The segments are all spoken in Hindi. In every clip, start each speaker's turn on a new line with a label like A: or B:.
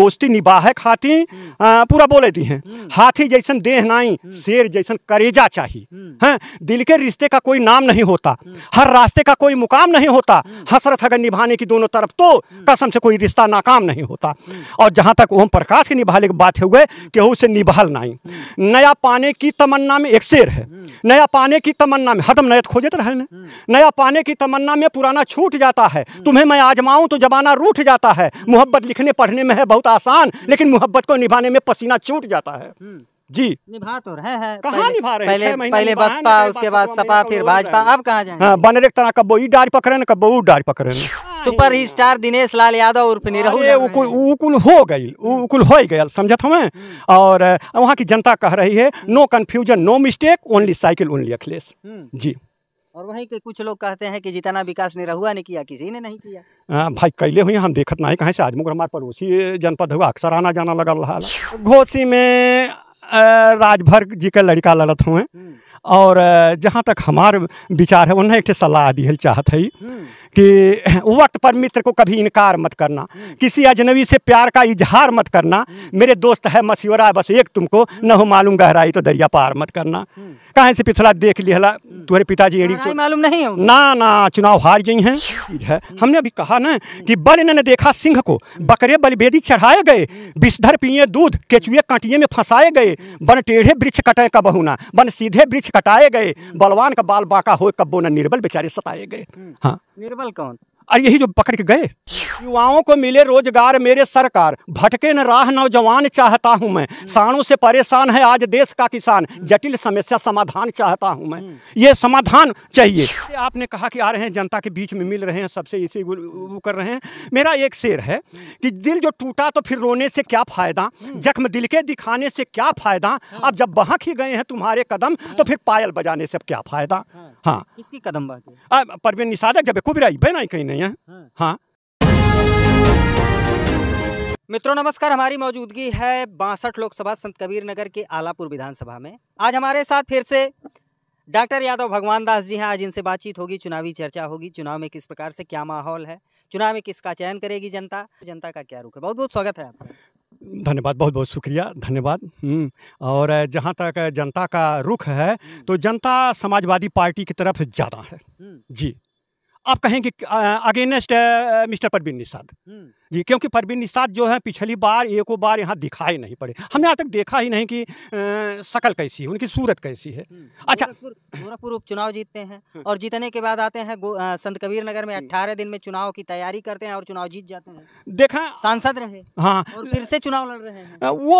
A: दोस्ती निबाह खाती हम्म। पूरा बोले दी हैं हम्म। हाथी जैसन देह नाई हम्म। शेर जैसन करेजा चाहिए हैं दिल के रिश्ते का कोई नाम नहीं होता हर रास्ते का कोई मुकाम नहीं होता हसरत अगर निभाने की दोनों तरफ तो कसम से कोई रिश्ता नाकाम नहीं होता और जहाँ तक ओम प्रकाश के निभाने की बात हुए केहू से निभाल नाई नया पाने की तमन्ना में एक शेर है नया पाने की तमन्ना में हदम नयत खोजत तो रहे नया पाने की तमन्ना में पुराना छूट जाता है तुम्हें मैं आजमाऊँ तो जमाना रूठ जाता है मोहब्बत लिखने पढ़ने में है बहुत बहुत आसान लेकिन मोहब्बत को निभाने में पसीना छूट जाता है हम्म। जी
B: निभा तो रहे हैं कहाँ निभा रहे पहले, पहले पहले बसपा उसके बाद तो सपा फिर तो भाजपा अब कहाँ जाए
A: हाँ, बनरे तरह का बोई डार पकड़े ना कबू डार पकड़े ना हाँ, सुपर ही हाँ। स्टार दिनेश लाल यादव उर्फ निरहुल हो गई हम्म। उकुल हो गया समझत हमें हम्म। और वहाँ की जनता कह रही है no confusion no mistake only cycle only Akhilesh ji
B: और वहीं के कुछ लोग कहते हैं कि जितना विकास निरहुआ ने किया किसी ने नहीं किया
A: आ, हाँ, भाई कैले हुई हम देखत नहीं कहें से आज मुगर हमारे पड़ोसी जनपद हुआ अक्सर आना जाना लगा रहा हम्म। घोसी में राजभर जी का लड़का लड़त हुए हम्म। और जहाँ तक हमार विचार है उन्हें एक सलाह दी चाहत है हम्म। कि वक्त पर मित्र को कभी इनकार मत करना हम्म। किसी अजनबी से प्यार का इजहार मत करना हम्म। मेरे दोस्त है मशवरा बस एक तुमको न हो मालूम गहराई तो दरिया पार मत करना कहा से पिछला देख लिया तुम्हारे पिताजी एड़ी मालूम नहीं ना ना चुनाव हार गई हैं है हमने अभी कहा न कि बल ने देखा सिंह को बकरे बलबेदी चढ़ाए गए विषधर पिए दूध केचुए कांटिए में फंसाए गए बन टेढ़े वृक्ष कटे का बहुना बन सीधे वृक्ष कटाए गए बलवान का बाल बाका हो कब्बो न निर्बल बेचारे सताए गए हम्म। हाँ निर्बल कौन और यही जो पकड़ के गए युवाओं को मिले रोजगार मेरे सरकार भटके न राह नौजवान चाहता हूं मैं साणों से परेशान है आज देश का किसान जटिल समस्या समाधान चाहता हूं मैं ये समाधान चाहिए आपने कहा कि आ रहे हैं जनता के बीच में मिल रहे हैं सबसे इसी वो कर रहे हैं मेरा एक शेर है कि दिल जो टूटा तो फिर रोने से क्या फ़ायदा जख्म दिल के दिखाने से क्या फ़ायदा अब जब बहक ही गए हैं तुम्हारे कदम तो फिर पायल बजाने से क्या फ़ायदा हाँ किसकी कदम बाकी परवीन निषादक जब कुबराई बेनाई कहीं नहीं है हाँ।, हाँ। मित्रों
B: नमस्कार हमारी मौजूदगी है बासठ लोकसभा संत कबीर नगर के आलापुर विधानसभा में आज हमारे साथ फिर से डॉक्टर यादव भगवान दास जी हैं आज इनसे बातचीत होगी चुनावी चर्चा होगी चुनाव में किस प्रकार से क्या माहौल है चुनाव में किसका चयन करेगी जनता जनता का क्या रुख है बहुत बहुत स्वागत है आपका
A: धन्यवाद बहुत बहुत शुक्रिया धन्यवाद हम्म, और जहाँ तक जनता का रुख है हम्म। तो जनता समाजवादी पार्टी की तरफ ज़्यादा है हम्म। जी आप कहेंगे अगेनेस्ट मिस्टर परवीन निषाद जी क्योंकि परवीन निषाद जो है पिछली बार एक बार यहाँ दिखाई नहीं पड़े हमने आज तक देखा ही नहीं कि शकल कैसी है उनकी सूरत कैसी है हम्म,
B: अच्छा गोरखपुर उपचुनाव जीतते हैं हाँ। और जीतने के बाद आते हैं संत कबीर नगर में अट्ठारह दिन में चुनाव की तैयारी करते हैं और चुनाव जीत जाते हैं देखा सांसद रहे हाँ और फिर से चुनाव लड़ रहे
A: हैं वो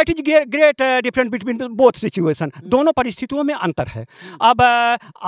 A: that is great different between both situation हम्म। दोनों परिस्थितियों में अंतर है हम्म। अब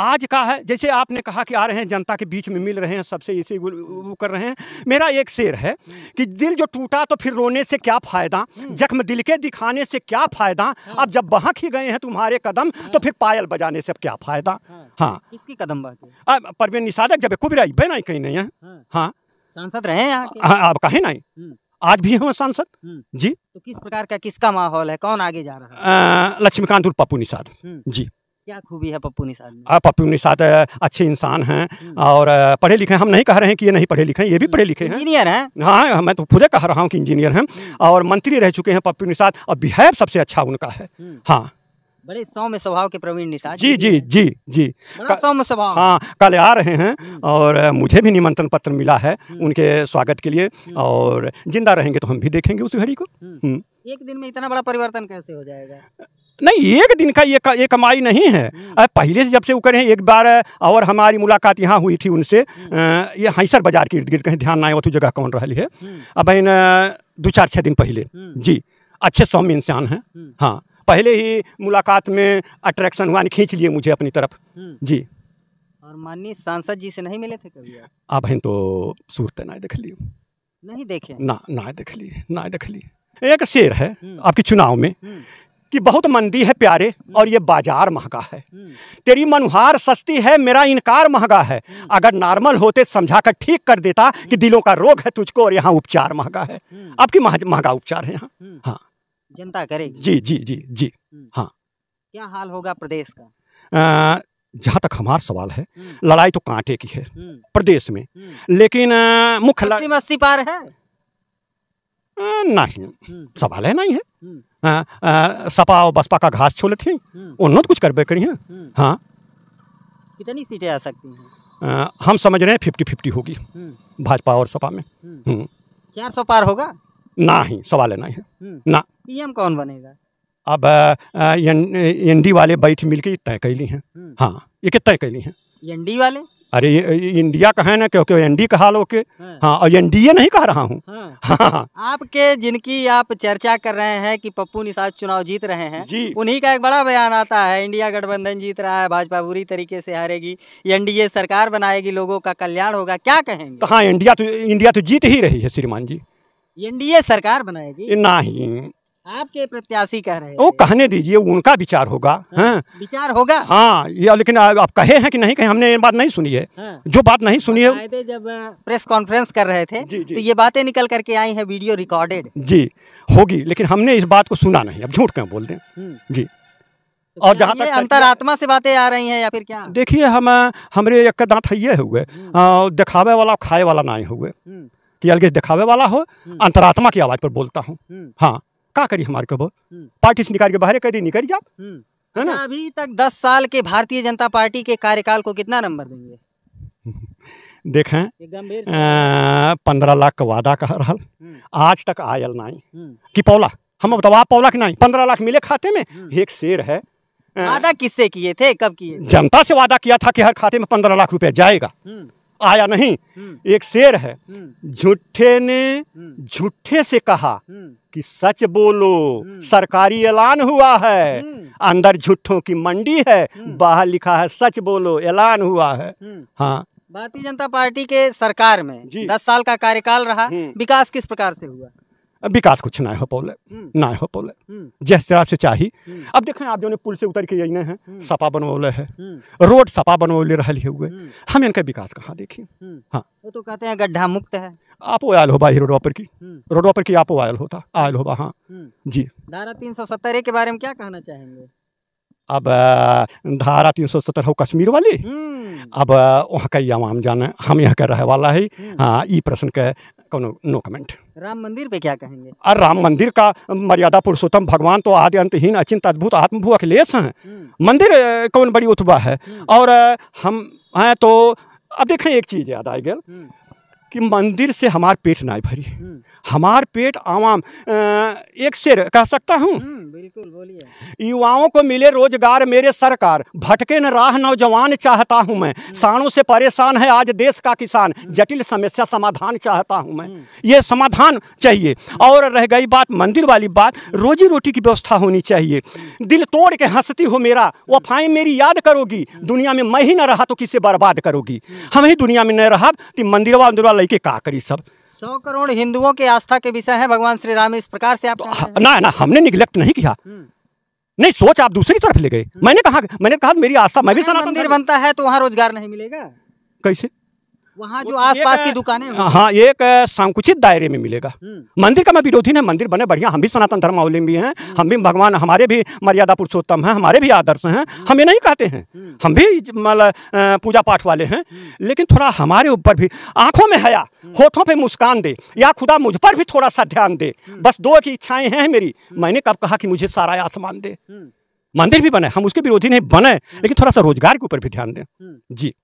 A: आज का है जैसे आपने कहा कि आ रहे हैं जनता के बीच में मिल रहे हैं सबसे इसी वो कर रहे हैं मेरा एक से शेर है कि दिल जो टूटा तो फिर रोने से क्या फ़ायदा हम्म। जख्म दिल के दिखाने से क्या फ़ायदा हाँ। अब जब बहक ही गए हैं तुम्हारे कदम हाँ। तो फिर पायल बजाने से अब क्या फ़ायदा हाँ।, हाँ किसकी कदम बात परवीन निषादक जब कुबराई बे नहीं कहीं नहीं है हाँ सांसद रहे हैं आप कहीं नहीं हम्म। आज भी हैं सांसद हम्म। जी
B: तो किस प्रकार का किसका माहौल है कौन आगे जा
A: रहा है लक्ष्मीकांत और पप्पू निषाद जी
B: क्या खूबी है पप्पू निषाद
A: हाँ, पप्पू निषाद तो अच्छे इंसान हैं हम्म। और पढ़े लिखे हम नहीं कह रहे हैं कि ये नहीं पढ़े लिखे हैं ये भी पढ़े लिखे हैं इंजीनियर हैं हाँ, हाँ मैं तो खुद कह रहा हूँ कि इंजीनियर हैं हम्म। और मंत्री रह चुके हैं पप्पू निषाद और बिहेव सबसे अच्छा उनका है हम्म। हाँ
B: बड़े सौम्य स्वभाव के प्रवीण निषाद जी
A: जी जी जी सौम्य स्वभाव हाँ कल आ रहे हैं और मुझे भी निमंत्रण पत्र मिला है उनके स्वागत के लिए और जिंदा रहेंगे तो हम भी देखेंगे उस घड़ी को एक
B: दिन में इतना बड़ा परिवर्तन कैसे हो जाएगा
A: नहीं एक दिन का ये का, ये कमाई नहीं है हम्म। पहले से जब से वो करे एक बार और हमारी मुलाकात यहाँ हुई थी उनसे हम्म। ये हैसर बाजार के इर्द गिर्द कहीं ध्यान ना आए तो जगह कौन रही है हम्म। अब दो चार छः दिन पहले जी अच्छे सौम्य इंसान हैं हाँ पहले ही मुलाकात में अट्रैक्शन हुआ खींच लिए मुझे अपनी तरफ जी
B: और माननीय सांसद जी से नहीं मिले थे कभी
A: आप बहन तो सूरत ना देख ली
B: नहीं देखे ना ना
A: देख ली ना देख ली एक शेर है आपके चुनाव में कि बहुत मंदी है प्यारे और ये बाजार महंगा है हम्म। तेरी मनुहार सस्ती है मेरा इनकार महंगा है हम्म। अगर नॉर्मल होते समझा कर ठीक कर देता कि दिलों का रोग है तुझको और यहाँ उपचार महंगा है हम्म। आपकी महंगा उपचार है यहाँ हाँ
B: जनता करेगी जी
A: जी जी जी हाँ
B: क्या हाल होगा प्रदेश
A: का जहाँ तक हमारा सवाल है लड़ाई तो कांटे की है प्रदेश में लेकिन मुख्य मस्ती पार है ना ही हम्म। सवाल है नहीं है हम्म। सपा और बसपा का घास छोले थी हम्म। उन्होंने तो कुछ करबे करी है हाँ
B: कितनी सीटें आ सकती
A: हैं हम समझ रहे हैं फिफ्टी फिफ्टी होगी भाजपा और सपा में
B: चार सौ पार होगा
A: ना ही सवाल है नहीं है ना
B: पीएम कौन बनेगा
A: अब एन डी वाले बैठ मिलके तय कर ली है हाँ ये तय कैली हैं एन डी वाले अरे इंडिया का है ना क्योंकि एन का हाल लोग हाँ।, हाँ और ए नहीं कह रहा हूँ हाँ।, हाँ।
B: आपके जिनकी आप चर्चा कर रहे हैं कि पप्पू निषाद चुनाव जीत रहे हैं जी उन्हीं का एक बड़ा बयान आता है इंडिया गठबंधन जीत रहा है भाजपा बुरी तरीके से हारेगी एनडीए सरकार बनाएगी लोगों का कल्याण होगा क्या कहेंगे तो हाँ इंडिया
A: तो इंडिया तो जीत ही रही है श्रीमान जी
B: एनडीए सरकार बनाएगी नहीं आपके प्रत्याशी कह रहे हैं
A: वो कहने दीजिए उनका विचार होगा हाँ, हाँ।
B: विचार होगा हाँ
A: या लेकिन आ, आप कहे हैं कि नहीं कहे हमने ये बात नहीं सुनी है हाँ। जो बात नहीं सुनी है
B: जब प्रेस कॉन्फ्रेंस कर रहे थे जी, जी। तो ये बातें निकल करके आई है वीडियो रिकॉर्डेड
A: जी होगी लेकिन हमने इस बात को सुना नहीं अब झूठ क्यों बोलते हम्म। जी तो और जहाँ तक अंतरात्मा से बातें आ रही हैं या फिर क्या देखिए हम हमारे एक दाँत है हुए हम्म। दिखावे वाला खाए वाला ना हुए हम्म। कि अलग दिखावे वाला हो अंतरात्मा की आवाज़ पर बोलता हूँ हाँ का करी हमारे कबो हम्म। पार्टी से निकाल के बाहर कर निकल जाओ हम्म। है
B: अच्छा, ना अभी तक दस साल के भारतीय जनता पार्टी के कार्यकाल को कितना नंबर देंगे
A: देखें पंद्रह लाख का वादा कह रहा हम्म। आज तक आयल नहीं कि पौला हम बताओ तो आप पौला कि नहीं पंद्रह लाख मिले खाते में एक शेर है
B: वादा किससे किए थे कब किए
A: जनता से वादा किया था कि हर खाते में पंद्रह लाख रुपया जाएगा आया नहीं हम्म। एक शेर है हम्म। झूठे ने हम्म। झूठे से कहा कि सच बोलो सरकारी ऐलान हुआ है अंदर झूठों की मंडी है बाहर लिखा है सच बोलो ऐलान हुआ है हाँ
B: भारतीय जनता पार्टी के सरकार में दस साल का कार्यकाल रहा विकास किस प्रकार से हुआ
A: विकास कुछ ना हो पौले हम्म। ना हो पौले हम्म। जिस तरह से चाहिए हम्म। अब देखें आप जो पुल से उतर के अने हैं सपा बनवले है रोड सपा बनवले रहल हुए हम इनका विकास कहाँ देखी हाँ
B: वो तो कहते हैं गड्ढा मुक्त है
A: आप वो आयल हो भाई रोड पर की रोड पर की आप वो आयल होता आयल होगा हाँ जी
B: धारा तीन सौ सत्तर के बारे में क्या कहना चाहेंगे
A: अब धारा तीन सौ सत्तर हो कश्मीर वाली अब वहाँ का ही आवाम जाने हम यहाँ का रहे वाला है हाँ ये प्रश्न के का नो, नो कमेंट
B: राम मंदिर पे क्या कहेंगे
A: अरे राम मंदिर का मर्यादा पुरुषोत्तम भगवान तो आदि अंतहीन अचिंत अद्भुत आत्मभू अखिलेश हैं हम्म। मंदिर कौन बड़ी उत्वा है हम्म। और हम हैं तो अब देखें एक चीज़ याद आई गया हम्म। कि मंदिर से हमार पेट ना भरी हम्म। हमार पेट आवाम एक शेर कह सकता हूँ हम्म, बिल्कुल बोलिए युवाओं को मिले रोजगार मेरे सरकार भटके न राह नौजवान चाहता हूँ मैं हम्म। साणों से परेशान है आज देश का किसान जटिल समस्या समाधान चाहता हूँ मैं ये समाधान चाहिए और रह गई बात मंदिर वाली बात रोजी रोटी की व्यवस्था होनी चाहिए दिल तोड़ के हंसती हो मेरा वफाएं मेरी याद करोगी दुनिया में मैं ही न रहा तो किसे बर्बाद करोगी हम ही दुनिया में न रहा तो मंदिर लई के का करी सब
B: सौ करोड़ हिंदुओं के आस्था के विषय है भगवान श्री राम इस प्रकार से आप तो,
A: ना ना हमने निग्लेक्ट नहीं किया हम्म। नहीं सोच आप दूसरी तरफ ले गए हम्म। मैंने कहा मैंने कहा मेरी आस्था मैं भी सनातन मंदिर बनता है तो वहाँ रोजगार नहीं मिलेगा कैसे
B: वहाँ जो तो आसपास की दुकानें हाँ
A: एक संकुचित दायरे में मिलेगा हम्म। मंदिर का मैं विरोधी नहीं मंदिर बने बढ़िया हम भी सनातन धर्मावलंबी हैं हम्म। हम भी भगवान हमारे भी मर्यादा पुरुषोत्तम हैं हमारे भी आदर्श हैं हम्म। हम ये नहीं कहते हैं हम भी मतलब पूजा पाठ वाले हैं लेकिन थोड़ा हमारे ऊपर भी आंखों में हया होठों पर मुस्कान दे या खुदा मुझ पर भी थोड़ा सा ध्यान दे बस दो की इच्छाएं हैं मेरी मैंने कब कहा कि मुझे सारा आसमान दे मंदिर भी बने हम उसके विरोधी नहीं बने लेकिन थोड़ा सा रोजगार के ऊपर भी ध्यान दें जी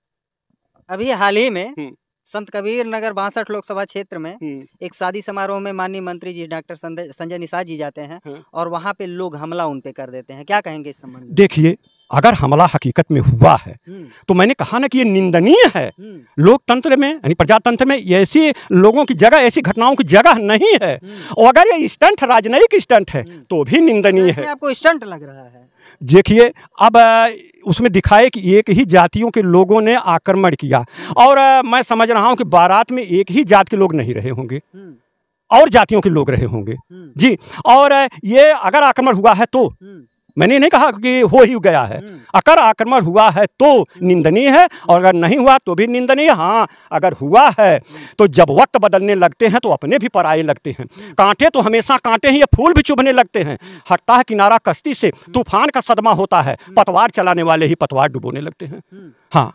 B: अभी हाल ही में हम्म। संत कबीर नगर बासठ लोकसभा क्षेत्र में हम्म। एक शादी समारोह में माननीय मंत्री जी डॉक्टर संजय निषाद जी जाते हैं हाँ। और वहाँ पे लोग हमला उन पे कर देते हैं क्या कहेंगे इस संबंध
A: देखिए अगर हमला हकीकत में हुआ है हम्म। तो मैंने कहा ना कि ये निंदनीय है हम्म। लोकतंत्र में यानी प्रजातंत्र में ऐसी लोगों की जगह ऐसी घटनाओं की जगह नहीं है हम्म। और अगर ये स्टंट राजनयिक स्टंट है तो भी निंदनीय है
B: आपको स्टंट लग रहा है
A: देखिए अब उसमें दिखाए कि एक ही जातियों के लोगों ने आक्रमण किया और मैं समझ रहा हूँ कि बारात में एक ही जात के लोग नहीं रहे होंगे और जातियों के लोग रहे होंगे जी और ये अगर आक्रमण हुआ है तो मैंने नहीं कहा कि हो ही गया है हम्म। अगर आक्रमण हुआ है तो निंदनीय है और अगर नहीं हुआ तो भी निंदनीय हाँ अगर हुआ है तो जब वक्त बदलने लगते हैं तो अपने भी पराए लगते हैं कांटे तो हमेशा कांटे ही या फूल भी चुभने लगते हैं हटता है किनारा कश्ती से हम्म। तूफान का सदमा होता है हम्म। पतवार चलाने वाले ही पतवार डुबोने लगते हैं हाँ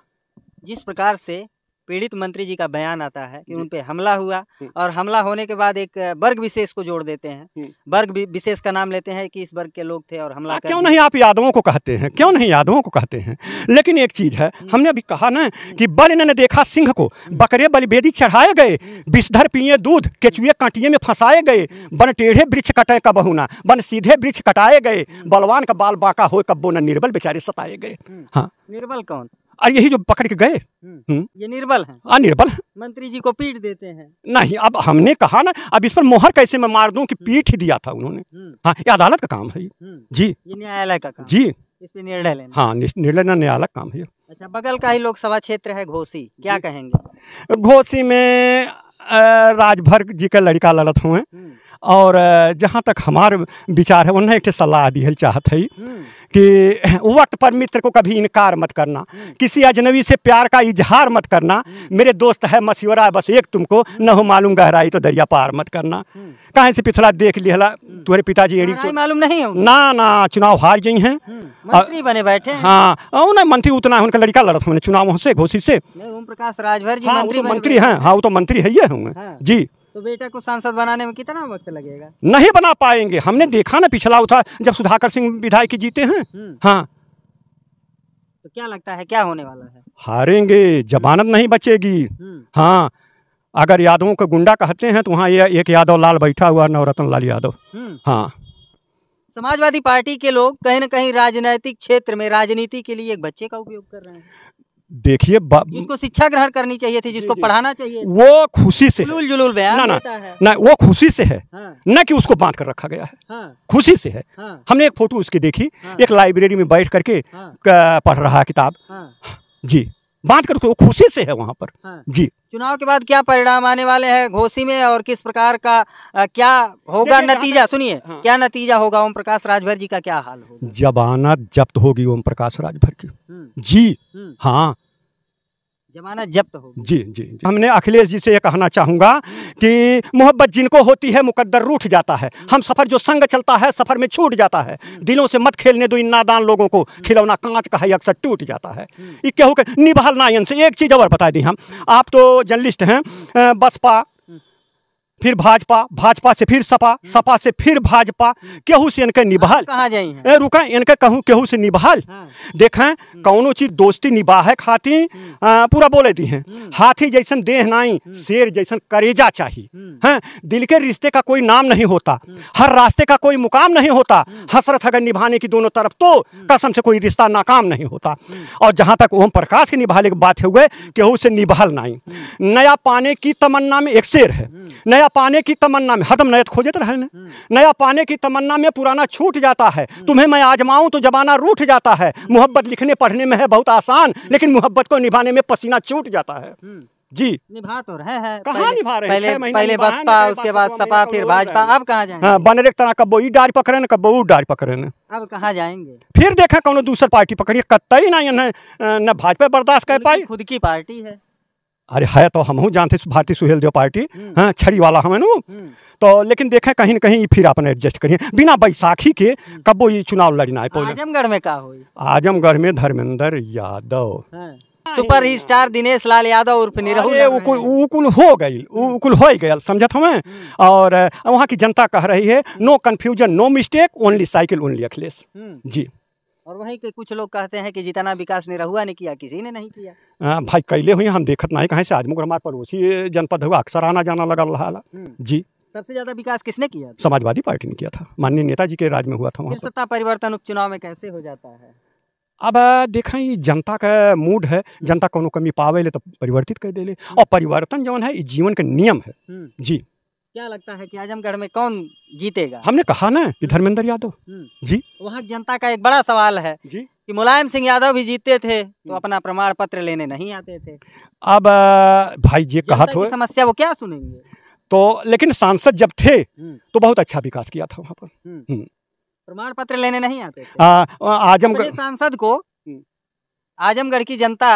B: जिस प्रकार से पीड़ित मंत्री जी का बयान आता है कि उन पे हमला हुआ हम्म। और हमला होने के बाद एक वर्ग विशेष को जोड़ देते हैं हम्म। वर्ग विशेष का नाम लेते हैं कि इस वर्ग के लोग थे और हमला हाँ, क्यों नहीं आप
A: यादवों को कहते हैं क्यों नहीं यादवों को कहते हैं लेकिन एक चीज है हम्म। हमने अभी कहा ना कि बल इन्होंने देखा सिंह को बकरे बलिबेदी चढ़ाए गए विषधर पिए दूध केचुए कांटिए में फंसाए गए बन टेढ़े वृक्ष कटे का बहुना बन सीधे वृक्ष कटाए गए बलवान का बाल बाका हो कब्बो न निर्बल बेचारे सताए गए हाँ निर्बल कौन और यही जो पकड़ के गए हम्म। हम्म।
B: ये निर्बल है हाँ, निर्बल मंत्री जी को पीट देते हैं
A: नहीं अब हमने कहा ना अब इस पर मोहर कैसे मैं मार दूं कि हम्म। पीठ ही दिया था उन्होंने हाँ ये अदालत का काम है
B: जी ये न्यायालय का काम जी इस पे
A: निर्णय लेना हाँ निर्णय न्यायालय काम है
B: अच्छा बगल का ही लोकसभा क्षेत्र है घोसी क्या कहेंगे
A: घोसी में राजभर जी का लड़का लड़त हुए और जहाँ तक हमारे विचार है उन्हें एक सलाह दी है चाहत है हम्म। कि वक्त पर मित्र को कभी इनकार मत करना हम्म। किसी अजनबी से प्यार का इजहार मत करना हम्म। मेरे दोस्त है मशवरा बस एक तुमको न हो मालूम गहराई तो दरिया पार मत करना कहा से पिछला देख लिया तुम्हारे पिताजी एड़ी मालूम नहीं ना ना चुनाव हार गई हैं मंत्री
B: बने बैठे हाँ
A: उन्हें मंत्री उतना है उनका लड़का लड़त होने चुनाव से घोषित से
B: ओम प्रकाश राजभर जी हाँ, मंत्री तो हैं
A: हाँ वो तो मंत्री है ये हूँ हाँ। जी
B: तो बेटा को सांसद बनाने में कितना वक्त लगेगा
A: नहीं बना पाएंगे हमने देखा ना पिछला उठा जब सुधाकर सिंह विधायक जीते हैं हम्म। हाँ
B: तो क्या लगता है क्या होने वाला है
A: हारेंगे जमानत नहीं बचेगी हम्म। हाँ अगर यादवों को गुंडा कहते हैं तो वहाँ ये एक यादव लाल बैठा हुआ नवरत्न लाल यादव हम्म। हाँ
B: समाजवादी पार्टी के लोग कहीं ना कहीं राजनीतिक क्षेत्र में राजनीति के लिए एक बच्चे का उपयोग कर रहे हैं
A: देखिए जिसको
B: शिक्षा ग्रहण करनी चाहिए थी जिसको पढ़ाना चाहिए
A: वो खुशी से जुलूल जुलूल ना ना ना ना वो खुशी से है हाँ। न कि उसको बांध कर रखा गया है हाँ। खुशी से है हाँ। हमने एक फोटो उसकी देखी हाँ। एक लाइब्रेरी में बैठ करके हाँ। पढ़ रहा है किताब हाँ। जी बांट कर खुशी से है वहाँ पर हाँ। जी
B: चुनाव के बाद क्या परिणाम आने वाले हैं घोसी में और किस प्रकार का आ, क्या होगा नतीजा सुनिए हाँ। क्या नतीजा होगा ओम प्रकाश राजभर जी का क्या हाल
A: होगा जबानत जब्त होगी ओम प्रकाश राजभर की हम्म। जी हम्म। हाँ जमानत जब्त हो जी जी हमने अखिलेश जी से ये कहना चाहूँगा कि मोहब्बत जिनको होती है मुकद्दर रूठ जाता है हम सफ़र जो संग चलता है सफ़र में छूट जाता है दिलों से मत खेलने दो इन नादान लोगों को खिलौना कांच का है अक्सर टूट जाता है ये कहूँ निभाल नायन से एक चीज़ और बता दी हम आप तो जर्नलिस्ट हैं बसपा फिर भाजपा भाजपा से फिर सपा हम्म। सपा से फिर भाजपा केहू से इनके निभाल कहा रुका इनके कहूँ केहू से निभाल देखे हाँ। देखें हम्म। कौनो चीज दोस्ती निभाहे खाती हम्म। पूरा बोले दी है हाथी जैसन देह नाई शेर जैसन करेजा चाहिए हैं हाँ, दिल के रिश्ते का कोई नाम नहीं होता हर रास्ते का कोई मुकाम नहीं होता हसरत अगर निभाने की दोनों तरफ तो कसम से कोई रिश्ता नाकाम नहीं होता और जहाँ तक ओम प्रकाश के निभाने की बात हुए केहू से निभाल नाई नया पाने की तमन्ना में एक शेर है नया नया पाने की तमन्ना में हदम नयत खोजत रहे हम्म। नया पाने की तमन्ना में पुराना छूट जाता है हम्म। तुम्हें मैं आजमाऊं तो जमाना रूठ जाता है मोहब्बत हम्म। लिखने पढ़ने में है बहुत आसान लेकिन मोहब्बत को निभाने में पसीना छूट जाता है जी निभा
B: तो रहे हैं कहाँ निभा रहे पहले पहले बसपा उसके बाद सपा फिर भाजपा अब कहाँ
A: जाएंगे हाँ, बने बनरे तरह कबो ई डारी पकड़े न कबो डारी पकड़े न अब कहाँ जाएंगे फिर देखा कौन दूसर पार्टी पकड़ी कत्ता ही ना न भाजपा बर्दाश्त कर पाई खुद की पार्टी है अरे है तो हम जानते भारतीय सुहेल देव पार्टी हम्म। हाँ छड़ी वाला हमें नो हम्म। तो लेकिन देखे कहीं ना कहीं फिर अपने एडजस्ट करिए बिना बैसाखी के हम्म। कबो ये चुनाव लड़ना है
B: आजमगढ़ में का
A: आजमगढ़ में धर्मेंद्र यादव हाँ। सुपर स्टार दिनेश लाल यादव उर्फ निरहुल हो गई उकुल हो गए समझत हमें और वहाँ की जनता कह रही है no confusion no mistake only cycle only Akhilesh ji
B: और वहीं के कुछ लोग कहते हैं कि जितना विकास ने रहुआ ने किया किसी ने नहीं किया
A: आ, हाँ, भाई कैले हुई हम देखत नहीं कहीं से आदमी हमारे पड़ोसी जनपद हुआ अक्सर आना जाना लगा रहा हम्म। जी
B: सबसे ज्यादा विकास किसने किया
A: समाजवादी पार्टी ने किया था माननीय नेताजी के राज में हुआ था वहाँ
B: सत्ता परिवर्तन उपचुनाव में कैसे हो जाता है
A: अब देखा ये जनता का मूड है जनता कोनो कमी पावे ले तो परिवर्तित कर दे ले और हम्म। परिवर्तन जो है ये जीवन का नियम है हम्म। जी
B: क्या लगता है कि आजमगढ़ में कौन जीतेगा
A: हमने कहा ना कि धर्मेंद्र यादव हम्म। जी
B: वहाँ जनता का एक बड़ा सवाल है जी कि मुलायम सिंह यादव भी जीतते थे तो हम्म। अपना प्रमाण पत्र लेने नहीं आते थे
A: अब भाई ये कहा था तो
B: समस्या वो क्या सुनेंगे
A: तो लेकिन सांसद जब थे हम्म। तो बहुत अच्छा विकास किया था वहाँ पर
B: प्रमाण पत्र लेने नहीं आते
A: आजमगढ़ तो
B: सांसद को आजमगढ़ की जनता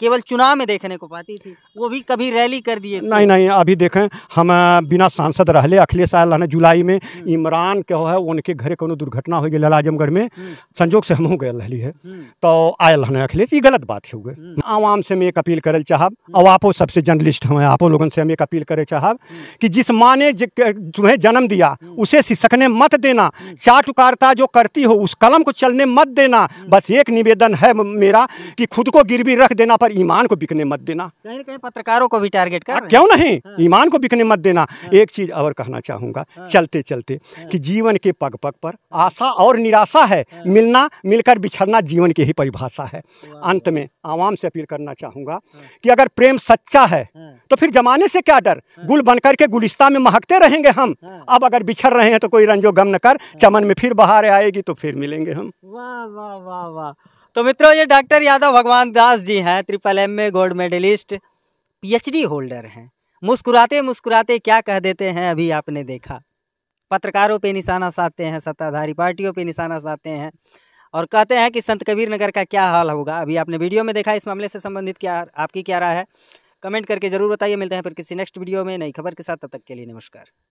B: केवल चुनाव में देखने को पाती थी वो भी कभी रैली कर दिए नहीं
A: नहीं अभी देखें हम बिना सांसद रहले अखिले साल रहने जुलाई में हम्म। इमरान के है उनके घरे को दुर्घटना हो गई आजमगढ़ में हम्म। संजोग से हमू गए रही है हम्म। तो आयल रहने अखिलेश ये गलत बात है हुए आवाम से हम एक अपील करे चाहब और आपो सबसे जर्नलिस्ट हमें आपो लोगों से हम एक अपील करे चाहब कि जिस माँ ने तुम्हें जन्म दिया उसे सिसकने मत देना चाटुकारता जो करती हो उस कलम को चलने मत देना बस एक निवेदन है मेरा कि खुद को गिरवी रख देना पर ईमान को बिकने मत देना
B: कहीं कहीं पत्रकारों को भी टारगेट कर हाँ, क्यों नहीं
A: हाँ। ईमान को बिकने मत देना हाँ। एक चीज़ और कहना चाहूंगा चलते चलते कि जीवन के पग पग पर आशा और निराशा है मिलना मिलकर बिछड़ना जीवन की ही परिभाषा है अंत में आवाम से अपील करना चाहूंगा कि अगर प्रेम सच्चा है तो फिर जमाने से क्या डर गुल बनकर के गुलिस्ता में महकते रहेंगे हम अब अगर बिछड़ रहे हैं तो कोई रंजो गम न कर चमन में फिर बहार आएगी तो फिर मिलेंगे हम वाह वाह
B: वाह वाह तो मित्रों ये डॉक्टर यादव भगवान दास जी हैं ट्रिपल एम में गोल्ड मेडलिस्ट पीएचडी होल्डर हैं मुस्कुराते मुस्कुराते क्या कह देते हैं अभी आपने देखा पत्रकारों पे निशाना साधते हैं सत्ताधारी पार्टियों पे निशाना साधते हैं और कहते हैं कि संत कबीर नगर का क्या हाल होगा अभी आपने वीडियो में देखा इस मामले से संबंधित क्या आपकी क्या राय है कमेंट करके ज़रूर बताइए मिलते हैं फिर किसी नेक्स्ट वीडियो में नई खबर के साथ तब तक के लिए नमस्कार